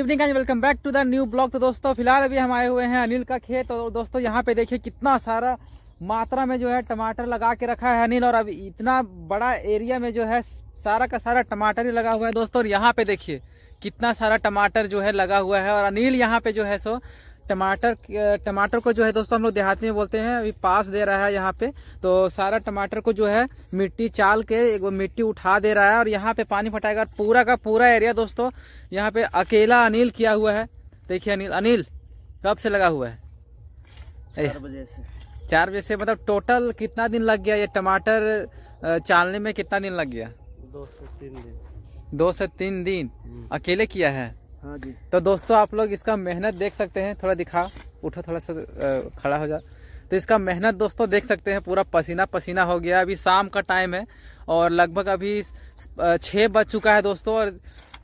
Evening welcome back to the new blog तो दोस्तों फिलहाल अभी हम आए हुए हैं अनिल का खेत और दोस्तों यहाँ पे देखिए कितना सारा मात्रा में जो है टमाटर लगा के रखा है अनिल और अब इतना बड़ा एरिया में जो है सारा का सारा टमाटर ही लगा हुआ है दोस्तों और यहाँ पे देखिए कितना सारा टमाटर जो है लगा हुआ है और अनिल यहाँ पे जो है सो टमाटर टमाटर को जो है दोस्तों हम लोग देहाती में बोलते हैं अभी पास दे रहा है यहाँ पे तो सारा टमाटर को जो है मिट्टी चाल के एक मिट्टी उठा दे रहा है और यहाँ पे पानी फटाएगा और पूरा का पूरा एरिया दोस्तों यहाँ पे अकेला अनिल किया हुआ है देखिए अनिल अनिल कब से लगा हुआ है चार बजे से चार बजे से मतलब टोटल कितना दिन लग गया ये टमाटर चालने में कितना दिन लग गया दो से तीन दिन दो से तीन दिन हम्म। अकेले किया है हाँ जी तो दोस्तों आप लोग इसका मेहनत देख सकते हैं थोड़ा दिखा उठो थोड़ा सा खड़ा हो जा तो इसका मेहनत दोस्तों देख सकते हैं पूरा पसीना पसीना हो गया अभी शाम का टाइम है और लगभग अभी छः बज चुका है दोस्तों और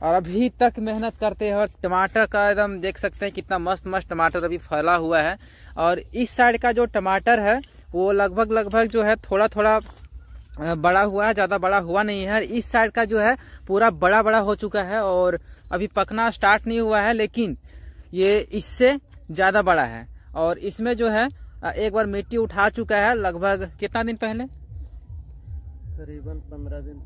और अभी तक मेहनत करते हैं और टमाटर का एकदम देख सकते हैं कितना मस्त मस्त टमाटर अभी फैला हुआ है और इस साइड का जो टमाटर है वो लगभग लगभग जो है थोड़ा थोड़ा बड़ा हुआ है ज़्यादा बड़ा हुआ नहीं है इस साइड का जो है पूरा बड़ा बड़ा हो चुका है और अभी पकना स्टार्ट नहीं हुआ है लेकिन ये इससे ज़्यादा बड़ा है और इसमें जो है एक बार मिट्टी उठा चुका है लगभग कितना दिन पहले करीबन पंद्रह दिन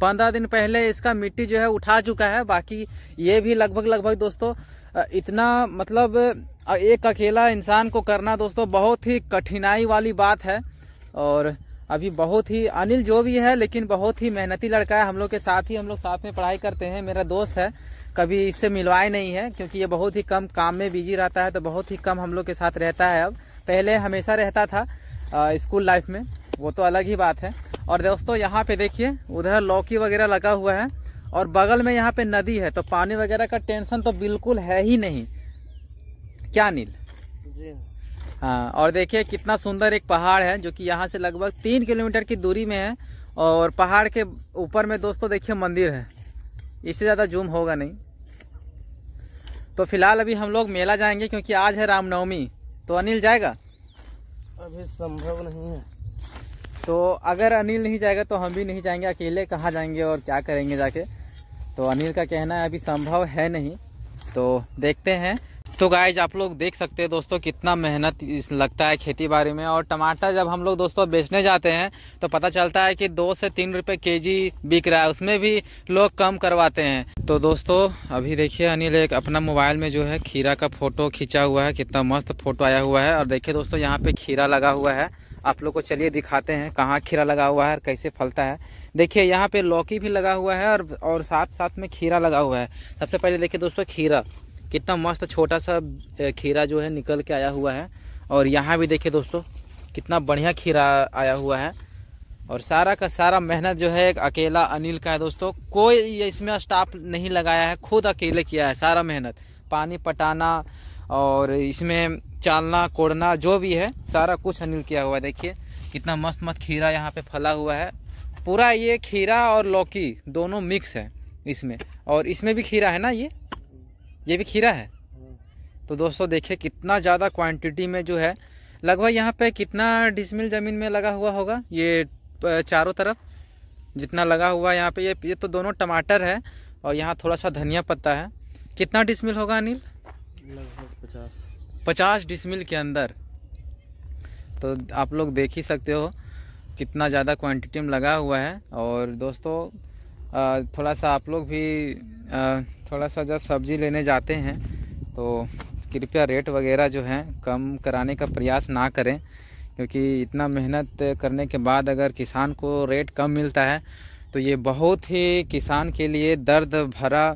पंद्रह दिन पहले इसका मिट्टी जो है उठा चुका है बाकी ये भी लगभग लगभग दोस्तों इतना मतलब एक अकेला इंसान को करना दोस्तों बहुत ही कठिनाई वाली बात है और अभी बहुत ही अनिल जो भी है लेकिन बहुत ही मेहनती लड़का है हम लोग के साथ ही हम लोग साथ में पढ़ाई करते हैं मेरा दोस्त है कभी इससे मिलवाए नहीं है क्योंकि ये बहुत ही कम काम में बिजी रहता है तो बहुत ही कम हम लोग के साथ रहता है अब पहले हमेशा रहता था स्कूल लाइफ में वो तो अलग ही बात है और दोस्तों यहाँ पे देखिए उधर लौकी वगैरह लगा हुआ है और बगल में यहाँ पे नदी है तो पानी वगैरह का टेंशन तो बिल्कुल है ही नहीं क्या नील हाँ।, हाँ और देखिए कितना सुंदर एक पहाड़ है जो कि यहाँ से लगभग तीन किलोमीटर की दूरी में है और पहाड़ के ऊपर में दोस्तों देखिए मंदिर है इससे ज़्यादा जूम होगा नहीं तो फिलहाल अभी हम लोग मेला जाएंगे क्योंकि आज है रामनवमी तो अनिल जाएगा अभी संभव नहीं है तो अगर अनिल नहीं जाएगा तो हम भी नहीं जाएंगे अकेले कहाँ जाएंगे और क्या करेंगे जाके तो अनिल का कहना है अभी संभव है नहीं तो देखते हैं तो गाइज आप लोग देख सकते हैं दोस्तों कितना मेहनत लगता है खेती बाड़ी में और टमाटर जब हम लोग दोस्तों बेचने जाते हैं तो पता चलता है कि दो से तीन रुपये के जी बिक रहा है उसमें भी लोग कम करवाते हैं तो दोस्तों अभी देखिए अनिल एक अपना मोबाइल में जो है खीरा का फोटो खींचा हुआ है कितना मस्त फोटो आया हुआ है और देखिये दोस्तों यहाँ पे खीरा लगा हुआ है आप लोग को चलिए दिखाते हैं कहाँ खीरा लगा हुआ है और कैसे फलता है देखिए यहाँ पे लौकी भी लगा हुआ है और और साथ साथ में खीरा लगा हुआ है सबसे पहले देखिए दोस्तों खीरा कितना मस्त छोटा सा खीरा जो है निकल के आया हुआ है और यहाँ भी देखिए दोस्तों कितना बढ़िया खीरा आया हुआ है और सारा का सारा मेहनत जो है अकेला अनिल का है दोस्तों कोई इसमें स्टाफ नहीं लगाया है खुद अकेले किया है सारा मेहनत पानी पटाना और इसमें चालना कोड़ना जो भी है सारा कुछ अनिल किया हुआ है देखिए कितना मस्त मस्त खीरा यहाँ पे फला हुआ है पूरा ये खीरा और लौकी दोनों मिक्स है इसमें और इसमें भी खीरा है ना ये ये भी खीरा है हम्म। तो दोस्तों देखिए कितना ज़्यादा क्वांटिटी में जो है लगभग यहाँ पे कितना डिसमिल ज़मीन में लगा हुआ होगा ये चारों तरफ जितना लगा हुआ है यहाँ पे ये ये तो दोनों टमाटर है और यहाँ थोड़ा सा धनिया पत्ता है कितना डिसमिल होगा अनिल लगभग पचास पचास डिसमिल के अंदर तो आप लोग देख ही सकते हो कितना ज़्यादा क्वांटिटी में लगा हुआ है और दोस्तों थोड़ा सा आप लोग भी थोड़ा सा जब सब्जी लेने जाते हैं तो कृपया रेट वगैरह जो है कम कराने का प्रयास ना करें क्योंकि इतना मेहनत करने के बाद अगर किसान को रेट कम मिलता है तो ये बहुत ही किसान के लिए दर्द भरा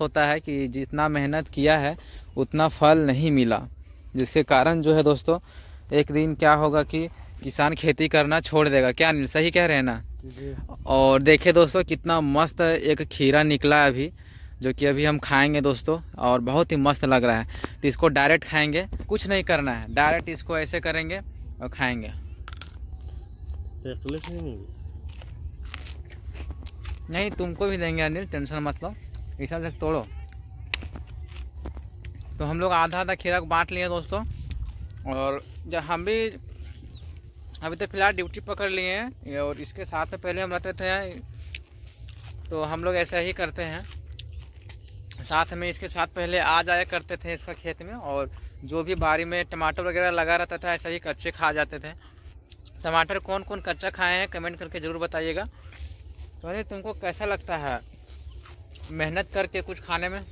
होता है कि जितना मेहनत किया है उतना फल नहीं मिला जिसके कारण जो है दोस्तों एक दिन क्या होगा कि किसान खेती करना छोड़ देगा क्या सही कह रहे हैं ना और देखिए दोस्तों कितना मस्त एक खीरा निकला अभी जो कि अभी हम खाएंगे दोस्तों और बहुत ही मस्त लग रहा है तो इसको डायरेक्ट खाएंगे कुछ नहीं करना है डायरेक्ट इसको ऐसे करेंगे और खाएंगे नहीं तुमको भी देंगे अनिल टेंशन मत लो इस से तोड़ो तो हम लोग आधा आधा खीरा को बांट लिए दोस्तों और जब हम भी अभी तो फिलहाल ड्यूटी पकड़ लिए हैं और इसके साथ में पहले हम रहते थे तो हम लोग ऐसा ही करते हैं साथ में इसके साथ पहले आ जाया करते थे इसका खेत में और जो भी बारी में टमाटर वगैरह लगा रहता था ऐसा ही कच्चे खा जाते थे टमाटर कौन कौन कच्चा खाए हैं कमेंट करके ज़रूर बताइएगा तो अरे तुमको कैसा लगता है मेहनत करके कुछ खाने में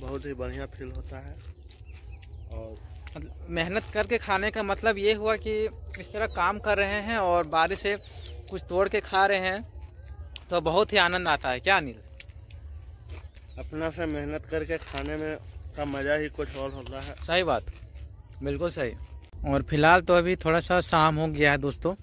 बहुत ही बढ़िया फील होता है और मतलब मेहनत करके खाने का मतलब ये हुआ कि इस तरह काम कर रहे हैं और बारिश से कुछ तोड़ के खा रहे हैं तो बहुत ही आनंद आता है क्या अनिल अपना से मेहनत करके खाने में का मज़ा ही कुछ और होता है सही बात बिल्कुल सही और फिलहाल तो अभी थोड़ा सा शाम हो गया है दोस्तों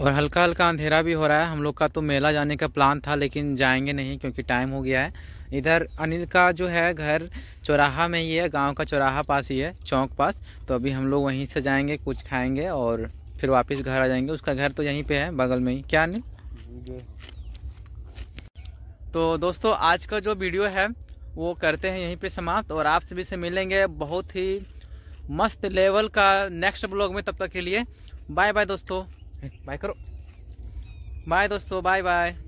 और हल्का हल्का अंधेरा भी हो रहा है हम लोग का तो मेला जाने का प्लान था लेकिन जाएंगे नहीं क्योंकि टाइम हो गया है इधर अनिल का जो है घर चौराहा में ही है गांव का चौराहा पास ही है चौक पास तो अभी हम लोग वहीं से जाएंगे कुछ खाएंगे और फिर वापस घर आ जाएंगे उसका घर तो यहीं पे है बगल में ही क्या अनिल तो दोस्तों आज का जो वीडियो है वो करते हैं यहीं पर समाप्त और आप सभी से मिलेंगे बहुत ही मस्त लेवल का नेक्स्ट ब्लॉग में तब तक के लिए बाय बाय दोस्तों बाय करो बाय दोस्तों बाय बाय